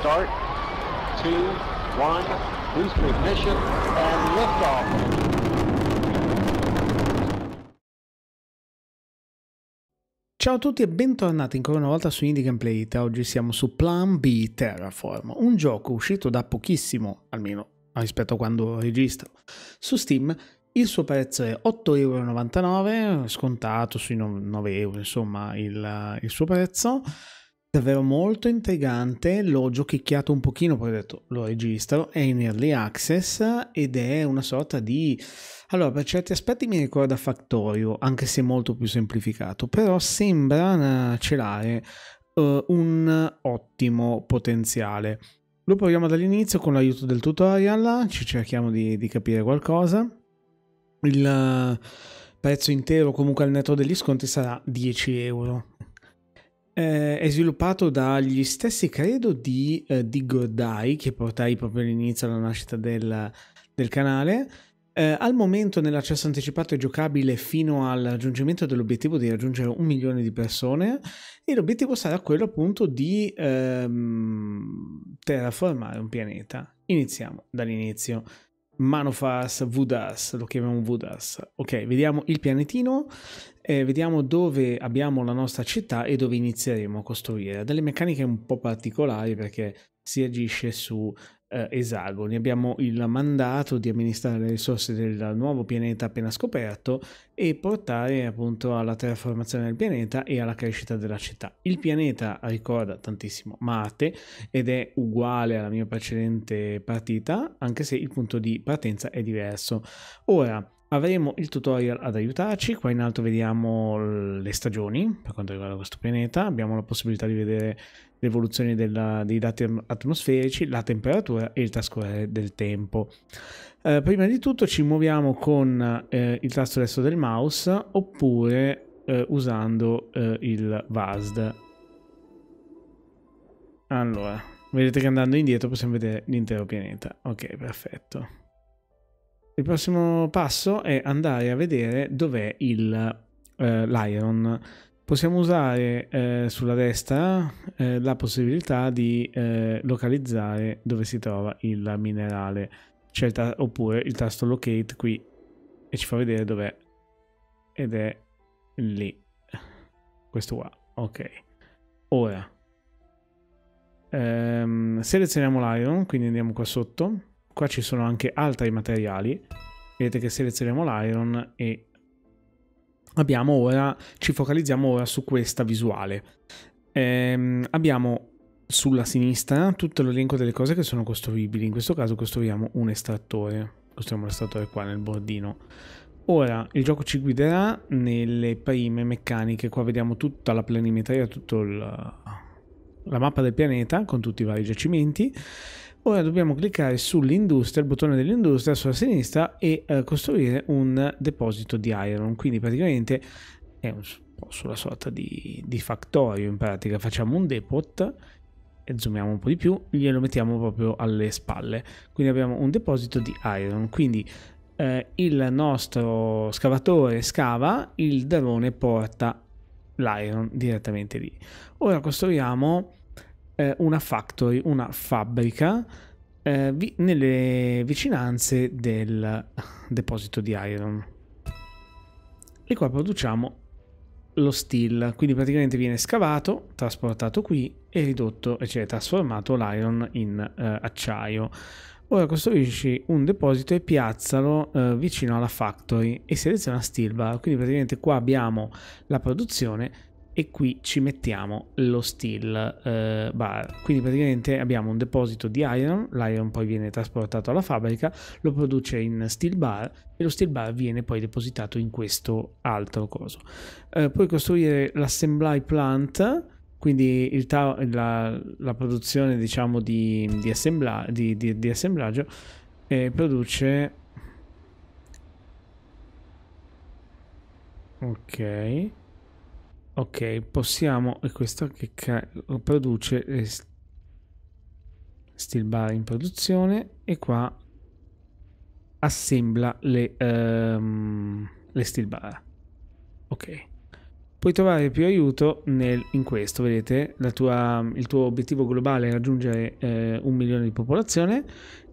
start, two, one, boost ignition, and liftoff. Ciao a tutti e bentornati ancora una volta su Indie Gameplay It. Oggi siamo su Plan B Terraform, un gioco uscito da pochissimo, almeno rispetto a quando registro, su Steam il suo prezzo è 8,99€, scontato sui 9€, insomma il, il suo prezzo davvero molto intrigante, l'ho giochicchiato un pochino, poi ho detto lo registro, è in early access ed è una sorta di... Allora, per certi aspetti mi ricorda Factorio, anche se molto più semplificato, però sembra celare uh, un ottimo potenziale. Lo proviamo dall'inizio con l'aiuto del tutorial, ci cerchiamo di, di capire qualcosa. Il eh, prezzo intero comunque al netto degli sconti sarà 10 euro eh, è sviluppato dagli stessi, credo, di, eh, di Godai, che portai proprio all'inizio alla nascita del, del canale. Eh, al momento nell'accesso anticipato è giocabile fino al raggiungimento dell'obiettivo di raggiungere un milione di persone e l'obiettivo sarà quello appunto di ehm, terraformare un pianeta. Iniziamo dall'inizio. Manofas, Vudas, lo chiamiamo Vudas. Ok, vediamo il pianetino, eh, vediamo dove abbiamo la nostra città e dove inizieremo a costruire. Ha delle meccaniche un po' particolari perché si agisce su eh, esagoni. Abbiamo il mandato di amministrare le risorse del nuovo pianeta appena scoperto e portare appunto alla terraformazione del pianeta e alla crescita della città. Il pianeta ricorda tantissimo Marte ed è uguale alla mia precedente partita, anche se il punto di partenza è diverso. Ora, avremo il tutorial ad aiutarci, qua in alto vediamo le stagioni per quanto riguarda questo pianeta, abbiamo la possibilità di vedere l'evoluzione dei dati atmosferici, la temperatura e il trascorrere del tempo. Eh, prima di tutto ci muoviamo con eh, il tasto destro del mouse oppure eh, usando eh, il VASD. Allora, vedete che andando indietro possiamo vedere l'intero pianeta. Ok, perfetto. Il prossimo passo è andare a vedere dov'è il eh, l'Iron. Possiamo usare eh, sulla destra eh, la possibilità di eh, localizzare dove si trova il minerale, cioè oppure il tasto locate qui e ci fa vedere dov'è ed è lì, questo qua, ok. Ora, ehm, selezioniamo l'Iron, quindi andiamo qua sotto Qua ci sono anche altri materiali. Vedete che selezioniamo l'iron e abbiamo ora, ci focalizziamo ora su questa visuale. Ehm, abbiamo sulla sinistra tutto l'elenco delle cose che sono costruibili. In questo caso costruiamo un estrattore. Costruiamo l'estrattore qua nel bordino. Ora il gioco ci guiderà nelle prime meccaniche. Qua vediamo tutta la planimetria, tutta la mappa del pianeta con tutti i vari giacimenti Ora dobbiamo cliccare sull'industria, il bottone dell'industria sulla sinistra e eh, costruire un deposito di iron, quindi praticamente è un po' sulla sorta di, di factorio in pratica, facciamo un depot e zoomiamo un po' di più, glielo mettiamo proprio alle spalle, quindi abbiamo un deposito di iron, quindi eh, il nostro scavatore scava, il drone porta l'iron direttamente lì. Ora costruiamo eh, una factory, una fabbrica eh, vi, nelle vicinanze del deposito di iron. E qua produciamo lo steel, quindi praticamente viene scavato, trasportato qui e ridotto, cioè trasformato l'iron in eh, acciaio. Ora costruisci un deposito e piazzalo eh, vicino alla factory e seleziona steel bar, quindi praticamente qua abbiamo la produzione e qui ci mettiamo lo steel eh, bar. Quindi praticamente abbiamo un deposito di iron, l'iron poi viene trasportato alla fabbrica, lo produce in steel bar e lo steel bar viene poi depositato in questo altro coso. Eh, puoi costruire l'assembly plant, quindi la, la, produzione diciamo di, di, assembla, di, di assemblaggio eh, produce... Ok. Ok, possiamo... E questo che produce... Eh, steel bar in produzione. E qua assembla le, um, le steel bar. Ok. Puoi trovare più aiuto nel, in questo, vedete? Tua, il tuo obiettivo globale è raggiungere eh, un milione di popolazione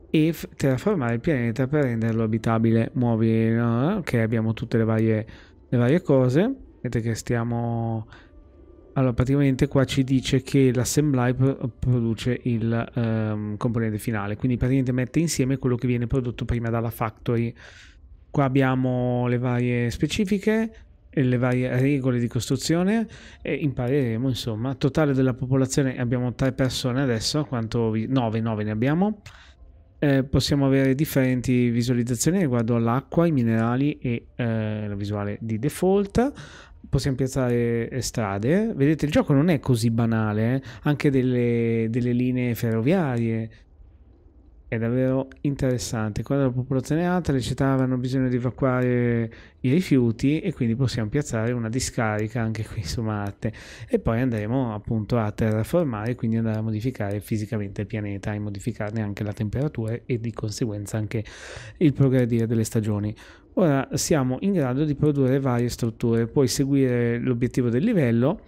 e terraformare il pianeta per renderlo abitabile. Muovi, no? ok, abbiamo tutte le varie, le varie cose. Vedete che stiamo... Allora, praticamente qua ci dice che l'assembly produce il ehm, componente finale, quindi praticamente mette insieme quello che viene prodotto prima dalla factory. Qua abbiamo le varie specifiche, e le varie regole di costruzione e impareremo insomma totale della popolazione abbiamo tre persone adesso quanto 9 9 ne abbiamo eh, possiamo avere differenti visualizzazioni riguardo all'acqua i minerali e eh, la visuale di default possiamo piazzare strade. Vedete, il gioco non è così banale, eh? anche delle, delle linee ferroviarie, è davvero interessante. Quando la popolazione è alta, le città avranno bisogno di evacuare i rifiuti e quindi possiamo piazzare una discarica anche qui su Marte. E poi andremo appunto a terraformare, quindi andare a modificare fisicamente il pianeta e modificarne anche la temperatura e di conseguenza anche il progredire delle stagioni. Ora siamo in grado di produrre varie strutture, puoi seguire l'obiettivo del livello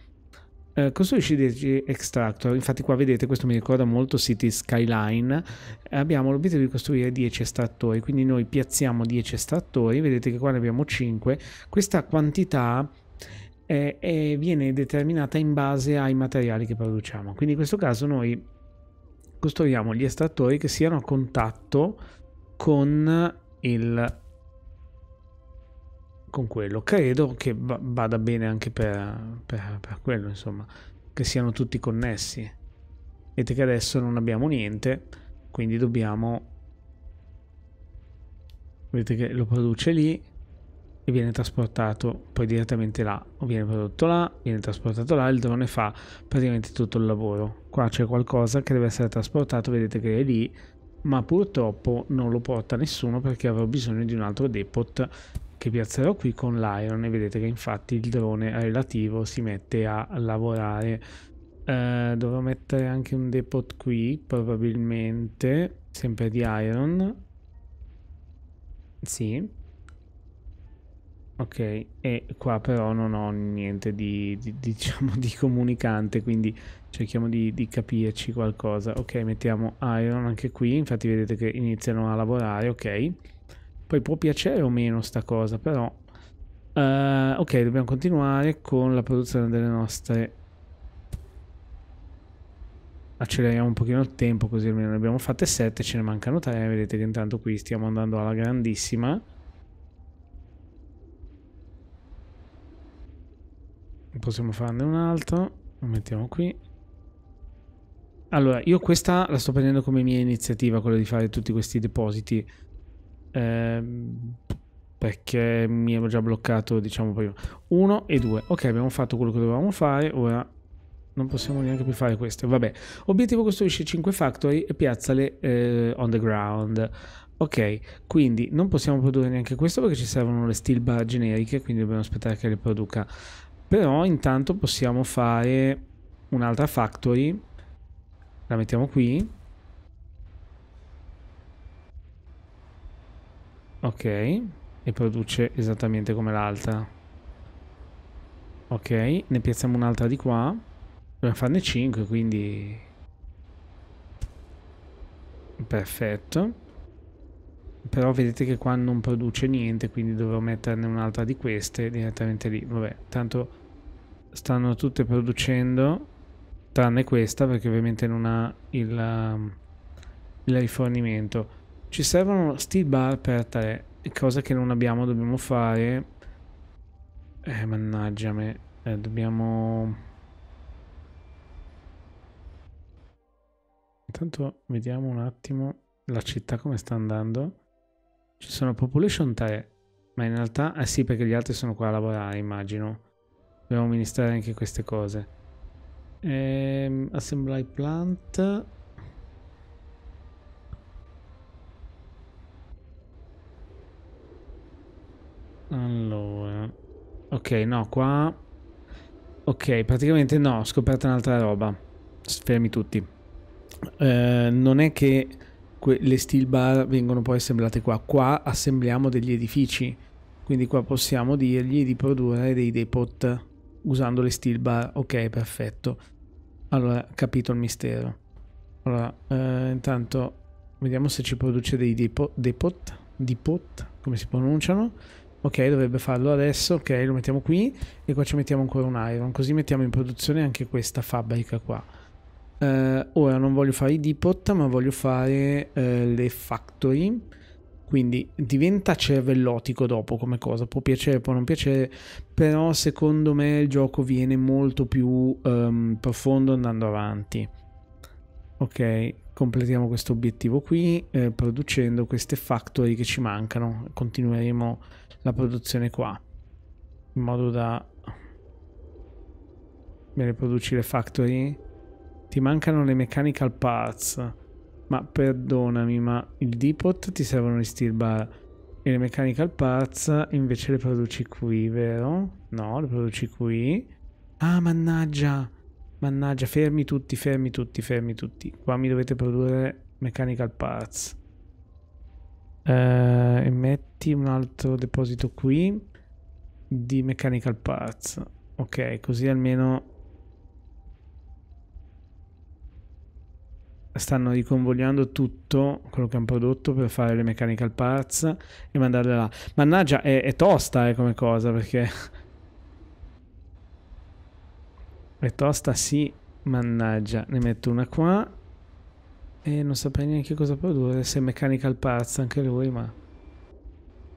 eh, costruisci degli extractor, infatti qua vedete questo mi ricorda molto City Skyline, abbiamo l'obiettivo di costruire 10 estrattori, quindi noi piazziamo 10 estrattori, vedete che qua ne abbiamo 5, questa quantità eh, eh, viene determinata in base ai materiali che produciamo, quindi in questo caso noi costruiamo gli estrattori che siano a contatto con il con quello. Credo che vada bene anche per, per, per quello, insomma, che siano tutti connessi. Vedete che adesso non abbiamo niente, quindi dobbiamo... Vedete che lo produce lì e viene trasportato poi direttamente là. O viene prodotto là, viene trasportato là, il drone fa praticamente tutto il lavoro. Qua c'è qualcosa che deve essere trasportato, vedete che è lì, ma purtroppo non lo porta nessuno perché avrò bisogno di un altro depot che piazzerò qui con l'iron e vedete che infatti il drone relativo si mette a lavorare eh, dovrò mettere anche un depot qui probabilmente sempre di iron sì ok e qua però non ho niente di, di diciamo di comunicante quindi cerchiamo di, di capirci qualcosa ok mettiamo iron anche qui infatti vedete che iniziano a lavorare ok poi può piacere o meno sta cosa, però... Uh, ok, dobbiamo continuare con la produzione delle nostre... Acceleriamo un pochino il tempo così almeno ne abbiamo fatte 7, ce ne mancano 3, vedete che intanto qui stiamo andando alla grandissima. Possiamo farne un altro, lo mettiamo qui. Allora, io questa la sto prendendo come mia iniziativa, quella di fare tutti questi depositi Ehm, perché mi ero già bloccato, diciamo, prima. 1 e due Ok, abbiamo fatto quello che dovevamo fare, ora non possiamo neanche più fare queste. Vabbè, obiettivo costruisce 5 factory e piazzale eh, on the ground. Ok, quindi non possiamo produrre neanche questo perché ci servono le steel bar generiche, quindi dobbiamo aspettare che le produca. Però intanto possiamo fare un'altra factory, la mettiamo qui, Ok, e produce esattamente come l'altra. Ok, ne piazziamo un'altra di qua. Dobbiamo farne 5, quindi... Perfetto. Però vedete che qua non produce niente, quindi dovrò metterne un'altra di queste direttamente lì. Vabbè, tanto stanno tutte producendo, tranne questa, perché ovviamente non ha il, ehm, il rifornimento. Ci servono steel bar per tre, cosa che non abbiamo, dobbiamo fare. Eh, mannaggia me. Eh, dobbiamo... Intanto vediamo un attimo la città come sta andando. Ci sono population 3, ma in realtà... Eh sì, perché gli altri sono qua a lavorare, immagino. Dobbiamo amministrare anche queste cose. Ehm, assembly plant... Allora... Ok, no, qua... Ok, praticamente no, ho scoperto un'altra roba. Fermi tutti. Eh, non è che le steel bar vengono poi assemblate qua. Qua assembliamo degli edifici. Quindi qua possiamo dirgli di produrre dei depot usando le steel bar. Ok, perfetto. Allora, capito il mistero. Allora, eh, intanto vediamo se ci produce dei depot, depot, depot, come si pronunciano. Ok, dovrebbe farlo adesso. Ok, lo mettiamo qui. E qua ci mettiamo ancora un iron. Così mettiamo in produzione anche questa fabbrica qua. Uh, ora non voglio fare i depot, ma voglio fare uh, le factory. Quindi diventa cervellotico dopo come cosa, può piacere, può non piacere, però secondo me il gioco viene molto più um, profondo andando avanti. Ok, Completiamo questo obiettivo qui eh, producendo queste factory che ci mancano. Continueremo la produzione qua in modo da me le produci le factory? Ti mancano le mechanical parts. Ma perdonami, ma il depot ti servono gli steel bar e le mechanical parts invece le produci qui, vero? No, le produci qui. Ah, mannaggia! Mannaggia, fermi tutti, fermi tutti, fermi tutti. Qua mi dovete produrre mechanical parts. Uh, e metti un altro deposito qui di mechanical parts. Ok, così almeno stanno riconvogliando tutto quello che hanno prodotto per fare le mechanical parts e mandarle là. Mannaggia, è, è tosta eh, come cosa perché è tosta, sì. Mannaggia, ne metto una qua. E non saprei neanche cosa produrre. Se mechanical parts anche lui, ma...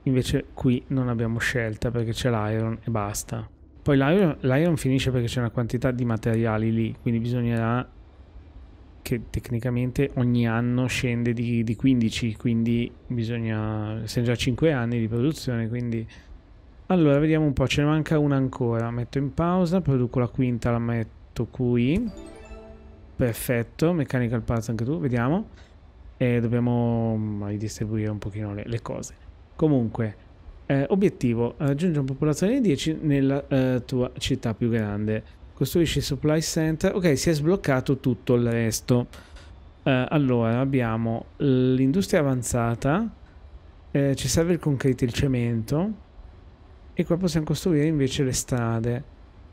Invece qui non abbiamo scelta perché c'è l'iron e basta. Poi l'iron finisce perché c'è una quantità di materiali lì, quindi bisognerà che tecnicamente ogni anno scende di, di 15, quindi bisogna... Sono già 5 anni di produzione, quindi... Allora, vediamo un po', ce ne manca una ancora. Metto in pausa, produco la quinta, la metto qui. Perfetto, mechanical parts anche tu, vediamo. E dobbiamo mm, ridistribuire un pochino le, le cose. Comunque, eh, obiettivo, raggiungere una popolazione di 10 nella eh, tua città più grande. Costruisci il supply center. Ok, si è sbloccato tutto il resto. Eh, allora, abbiamo l'industria avanzata. Eh, ci serve il concreto e il cemento e qua possiamo costruire invece le strade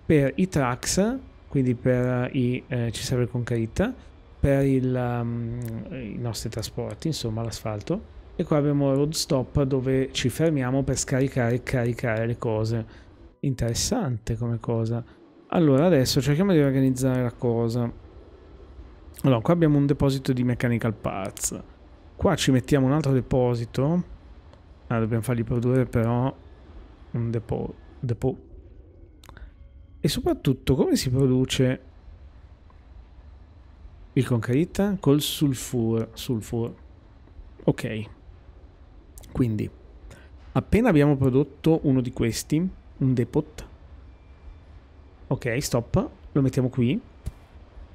per i trucks, quindi per i, eh, ci serve il concrete, per il, um, i nostri trasporti, insomma l'asfalto, e qua abbiamo road stop dove ci fermiamo per scaricare e caricare le cose. Interessante come cosa. Allora adesso cerchiamo di organizzare la cosa. Allora qua abbiamo un deposito di mechanical parts. Qua ci mettiamo un altro deposito. Ah, dobbiamo fargli produrre però un depot, depot. E soprattutto come si produce il concrete? Col sulfur, sulfur. Ok. Quindi, appena abbiamo prodotto uno di questi, un depot. Ok, stop. Lo mettiamo qui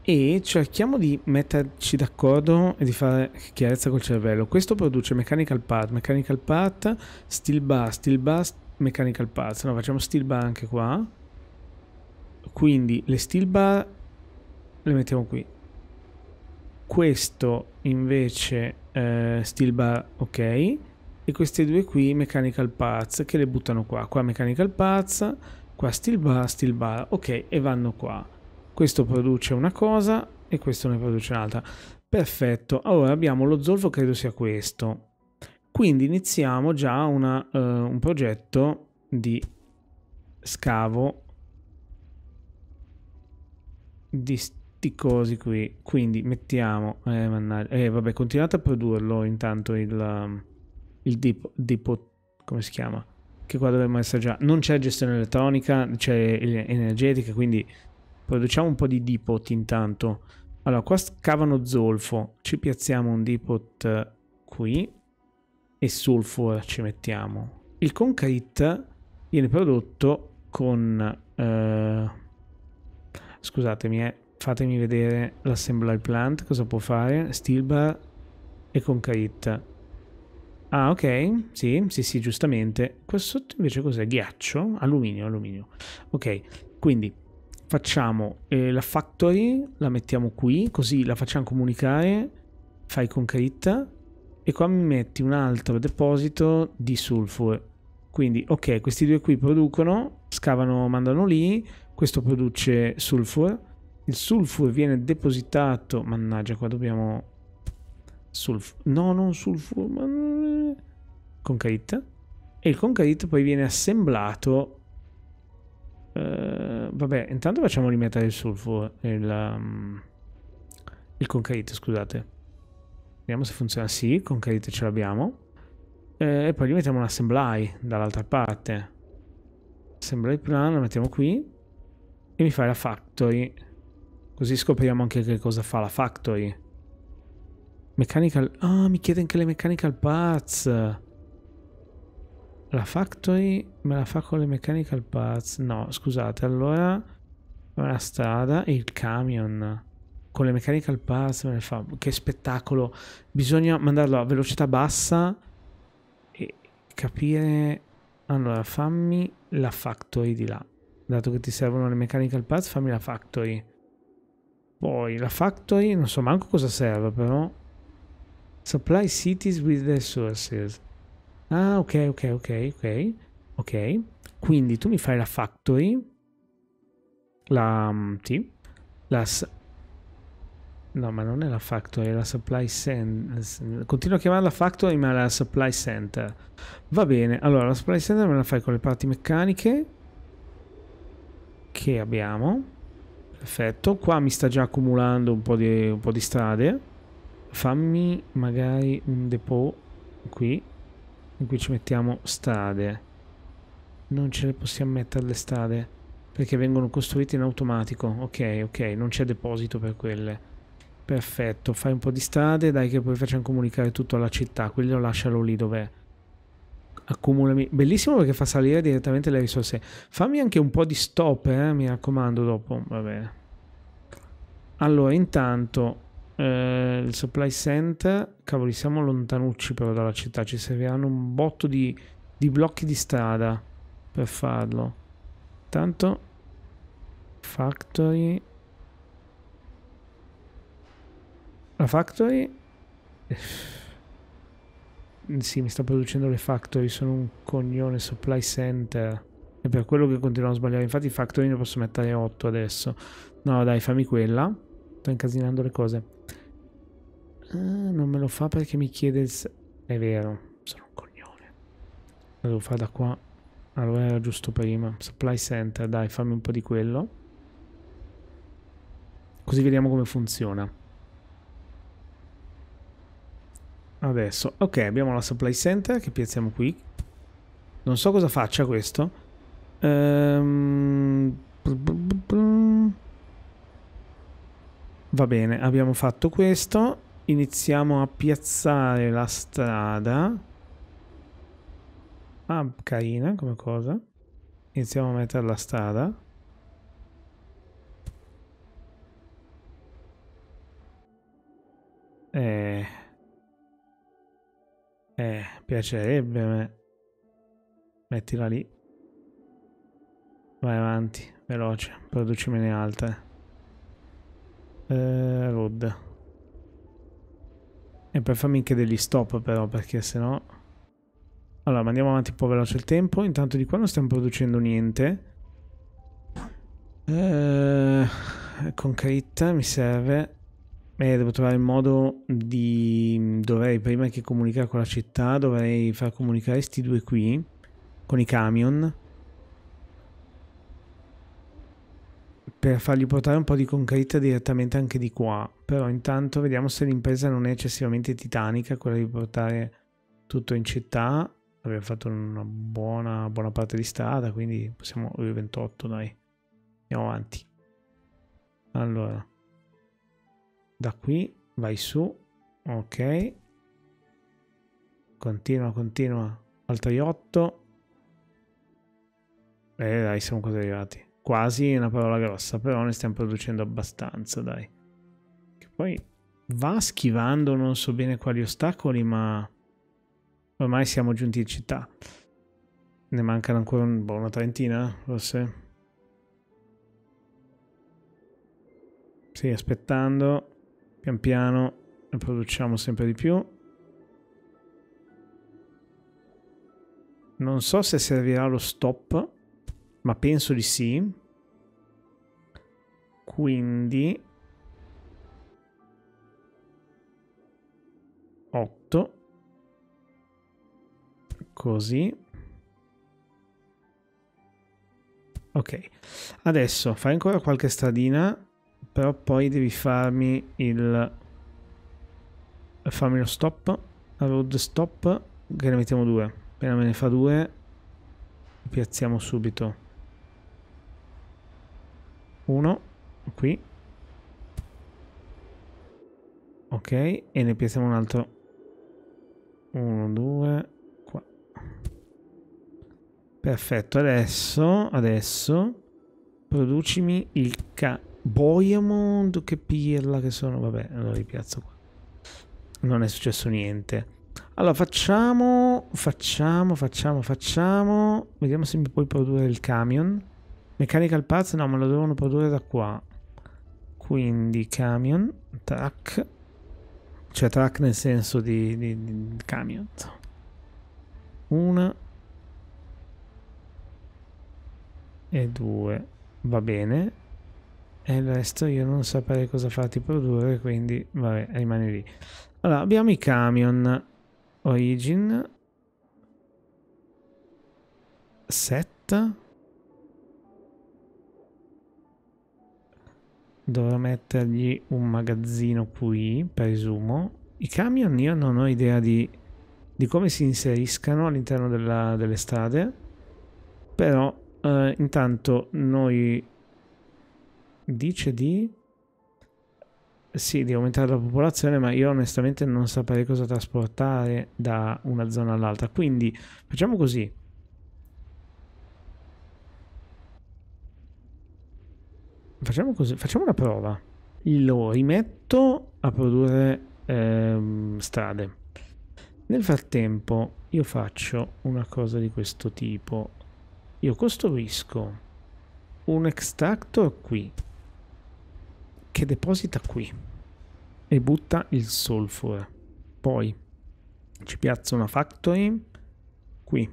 e cerchiamo di metterci d'accordo e di fare chiarezza col cervello. Questo produce mechanical part, mechanical part, steel bar, steel bar, mechanical parts. No, facciamo steel bar anche qua. Quindi le steel bar le mettiamo qui. Questo invece eh, steel bar, ok. E queste due qui mechanical parts che le buttano qua. Qua mechanical parts, qua steel bar, steel bar, ok, e vanno qua questo produce una cosa e questo ne produce un'altra. Perfetto, allora abbiamo lo zolfo, credo sia questo. Quindi iniziamo già una, uh, un progetto di scavo di sti cosi qui. Quindi mettiamo... Eh, mannaggia, eh, vabbè, continuate a produrlo intanto il, um, il dip, dipot... come si chiama? Che qua dovremmo essere già... Non c'è gestione elettronica, c'è energetica, quindi Produciamo un po' di depot intanto. Allora, qua scavano zolfo. Ci piazziamo un depot eh, qui. E sulfur ci mettiamo. Il concrete viene prodotto con... Eh... Scusatemi, eh. fatemi vedere l'assembly plant. Cosa può fare? Steelbar e concrete. Ah, ok. Sì, sì, sì, giustamente. Questo sotto invece cos'è? Ghiaccio? Alluminio, alluminio. Ok, quindi facciamo eh, la factory, la mettiamo qui, così la facciamo comunicare, fai concrete, e qua mi metti un altro deposito di sulfur. Quindi, ok, questi due qui producono, scavano, mandano lì, questo produce sulfur. Il sulfur viene depositato, mannaggia qua dobbiamo... Sulfur. No, non sulfur, ma... Eh, concrete. E il concrete poi viene assemblato Uh, vabbè, intanto facciamo rimettere il sulfo, il, um, il concrete, scusate. Vediamo se funziona. Sì, il concrete ce l'abbiamo. Eh, e poi gli mettiamo un assembly dall'altra parte. Assembly plan, lo mettiamo qui. E mi fai la factory. Così scopriamo anche che cosa fa la factory. Mechanical... Ah, oh, mi chiede anche le mechanical parts. La factory me la fa con le mechanical parts. No, scusate, allora la strada e il camion con le mechanical parts me le fa. Che spettacolo. Bisogna mandarlo a velocità bassa e capire... Allora, fammi la factory di là. Dato che ti servono le mechanical parts, fammi la factory. Poi la factory, non so manco cosa serve però. Supply cities with resources. Ah, ok, ok, ok, ok. Ok. Quindi tu mi fai la factory. La... Mm, sì. La... No, ma non è la factory, è la supply center. Continuo a chiamarla factory, ma è la supply center. Va bene, allora la supply center me la fai con le parti meccaniche che abbiamo. Perfetto, qua mi sta già accumulando un po' di, un po di strade. Fammi magari un depot qui in cui ci mettiamo strade. Non ce le possiamo mettere le strade perché vengono costruite in automatico. Ok, ok, non c'è deposito per quelle. Perfetto, fai un po' di strade, dai che poi facciamo comunicare tutto alla città, quello lascialo lì dov'è. Accumulami. Bellissimo perché fa salire direttamente le risorse. Fammi anche un po' di stop, eh, mi raccomando, dopo. Va bene. Allora, intanto eh, il supply center, cavoli, siamo lontanucci però dalla città, ci serviranno un botto di, di blocchi di strada per farlo. Tanto factory la factory eh, sì, mi sta producendo le factory, sono un cognone supply center. È per quello che continuo a sbagliare. Infatti factory ne posso mettere 8 adesso. No, dai, fammi quella. Sto incasinando le cose. Ah, non me lo fa perché mi chiede il... È vero, sono un coglione. Lo devo fare da qua. Allora era giusto prima. Supply center, dai, fammi un po' di quello. Così vediamo come funziona. Adesso, ok, abbiamo la supply center che piazziamo qui. Non so cosa faccia questo. Ehm... Va bene, abbiamo fatto questo iniziamo a piazzare la strada. Ah, carina come cosa. Iniziamo a mettere la strada. Eh, eh piacerebbe me. Mettila lì. Vai avanti, veloce, producimene altre. Eh, road. E poi fammi anche degli stop però, perché sennò... Allora, andiamo avanti un po' veloce il tempo. Intanto di qua non stiamo producendo niente. Eh, concreta mi serve. Eh, devo trovare il modo di... Dovrei, prima che comunicare con la città, dovrei far comunicare questi due qui. Con i camion. per fargli portare un po' di concreta direttamente anche di qua. Però intanto vediamo se l'impresa non è eccessivamente titanica, quella di portare tutto in città. Abbiamo fatto una buona, buona parte di strada, quindi possiamo... 28, dai. Andiamo avanti. Allora. Da qui vai su. Ok. Continua, continua. Altri 8. eh, dai, siamo quasi arrivati. Quasi è una parola grossa, però ne stiamo producendo abbastanza, dai. Che poi va schivando non so bene quali ostacoli, ma ormai siamo giunti in città. Ne mancano ancora un, boh, una trentina, forse. Sì, aspettando. Pian piano ne produciamo sempre di più. Non so se servirà lo stop ma penso di sì. Quindi 8 così. Ok, adesso fai ancora qualche stradina, però poi devi farmi il... fammi lo stop, road stop, che ne mettiamo due. Appena me ne fa due, piazziamo subito. 1 qui ok e ne piazziamo un altro 1 2 qua perfetto adesso adesso producimi il ca Boiamond che pirla che sono vabbè lo allora ripiazzo qua non è successo niente allora facciamo facciamo facciamo facciamo vediamo se mi puoi produrre il camion Mechanical parts no, me lo devono produrre da qua. Quindi camion, truck. cioè truck nel senso di, di, di camion. Una e due, va bene. E il resto io non saprei cosa farti produrre, quindi vabbè, rimani lì. Allora, abbiamo i camion Origin set dovrò mettergli un magazzino qui, presumo. I camion io non ho idea di, di come si inseriscano all'interno delle strade, però eh, intanto noi dice di... Sì, di aumentare la popolazione, ma io onestamente non saprei cosa trasportare da una zona all'altra. Quindi facciamo così. facciamo così, facciamo una prova. Lo rimetto a produrre ehm, strade. Nel frattempo io faccio una cosa di questo tipo. Io costruisco un extractor qui che deposita qui e butta il solfur. Poi ci piazzo una factory qui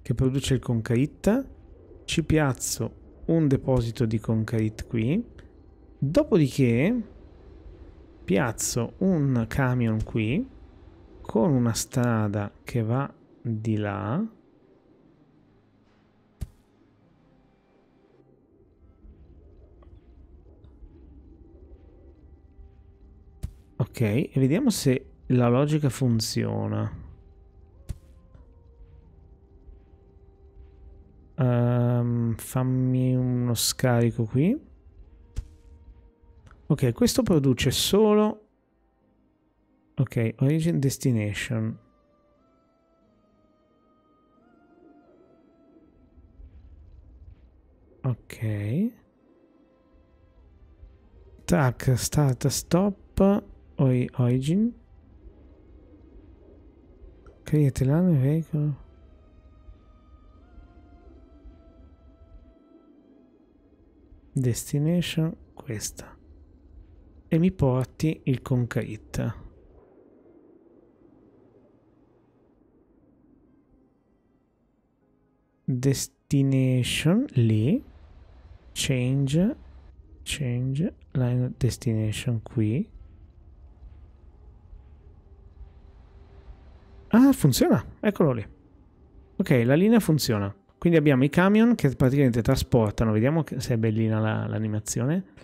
che produce il concrete. Ci piazzo un deposito di concrete qui, dopodiché piazzo un camion qui con una strada che va di là ok e vediamo se la logica funziona Um, fammi uno scarico qui. Ok, questo produce solo... Ok, Origin Destination. Ok. Tac, start, stop, origin. Create l'anno veicolo. destination questa e mi porti il concrete destination lì change change line destination qui ah funziona eccolo lì ok la linea funziona quindi abbiamo i camion che praticamente trasportano, vediamo se è bellina l'animazione. La,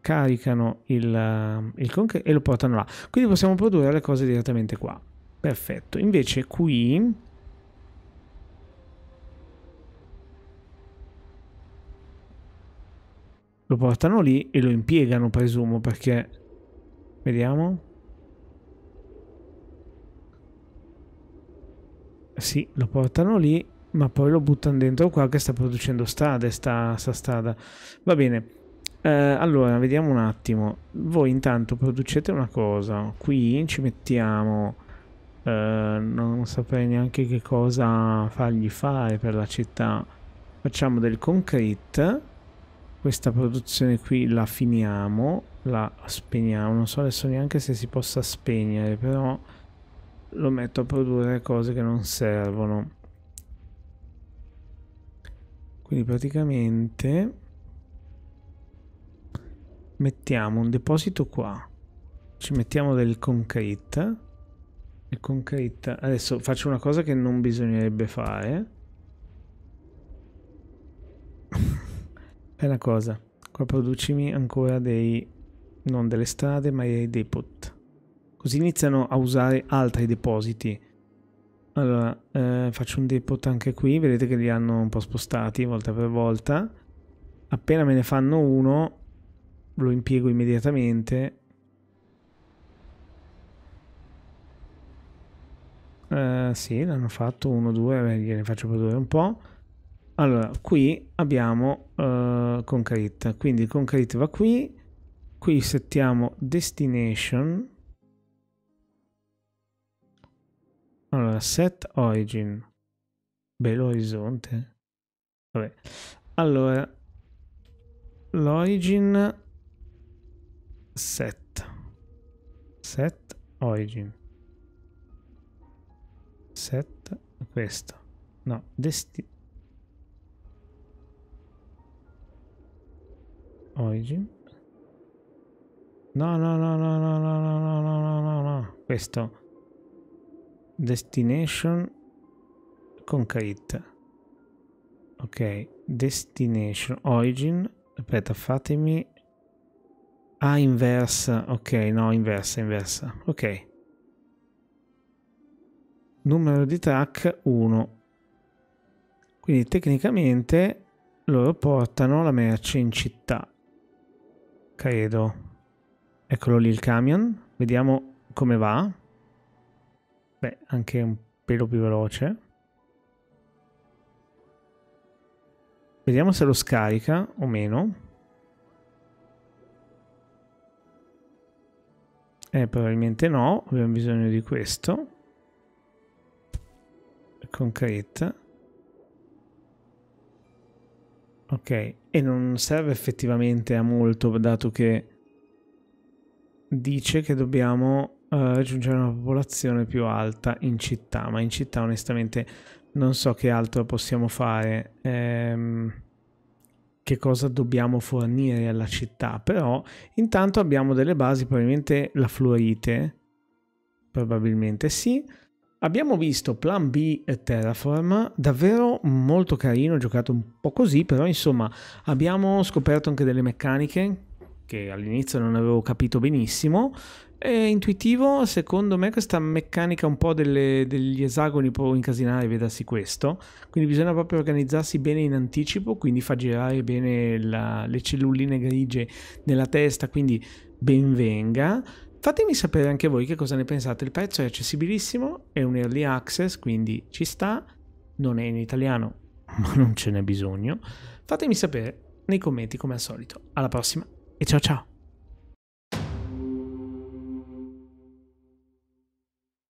Caricano il, il concreto e lo portano là. Quindi possiamo produrre le cose direttamente qua. Perfetto. Invece qui lo portano lì e lo impiegano, presumo, perché... Vediamo. Sì, lo portano lì, ma poi lo buttano dentro qua che sta producendo strade, sta, sta strada. Va bene. Eh, allora, vediamo un attimo. Voi intanto producete una cosa. Qui ci mettiamo... Eh, non saprei neanche che cosa fargli fare per la città. Facciamo del concrete. Questa produzione qui la finiamo. La spegniamo. Non so adesso neanche se si possa spegnere, però lo metto a produrre cose che non servono quindi praticamente mettiamo un deposito qua ci mettiamo del concrete il concrete adesso faccio una cosa che non bisognerebbe fare è una cosa qua producimi ancora dei non delle strade ma dei depot così iniziano a usare altri depositi. Allora, eh, faccio un depot anche qui, vedete che li hanno un po' spostati volta per volta. Appena me ne fanno uno, lo impiego immediatamente. Eh, sì, l'hanno fatto uno, due, beh, gliene faccio produrre un po'. Allora, qui abbiamo eh, Concrete, quindi Concrete va qui, qui settiamo Destination, Allora, set origin. Bello orizzonte. Vabbè. Allora, l'origin set. Set origin. Set questo. No, destino. Origin. No, no, no, no, no, no, no, no, no, no, no. Questo destination con kit ok destination origin aspetta fatemi ah inversa ok no inversa inversa ok numero di track 1 quindi tecnicamente loro portano la merce in città credo eccolo lì il camion vediamo come va beh, anche un pelo più veloce. Vediamo se lo scarica o meno. Eh, probabilmente no, abbiamo bisogno di questo. Concrete. Ok, e non serve effettivamente a molto, dato che dice che dobbiamo eh, raggiungere una popolazione più alta in città, ma in città onestamente non so che altro possiamo fare, ehm, che cosa dobbiamo fornire alla città, però intanto abbiamo delle basi, probabilmente la Fluorite, probabilmente sì, Abbiamo visto Plan B e Terraform, davvero molto carino, giocato un po' così, però insomma abbiamo scoperto anche delle meccaniche che all'inizio non avevo capito benissimo. È intuitivo, secondo me, questa meccanica un po' delle, degli esagoni può incasinare, vedersi questo. Quindi bisogna proprio organizzarsi bene in anticipo, quindi fa girare bene la, le celluline grigie nella testa, quindi benvenga. Fatemi sapere anche voi che cosa ne pensate. Il prezzo è accessibilissimo, è un early access, quindi ci sta. Non è in italiano, ma non ce n'è bisogno. Fatemi sapere nei commenti come al solito. Alla prossima! chao, chao.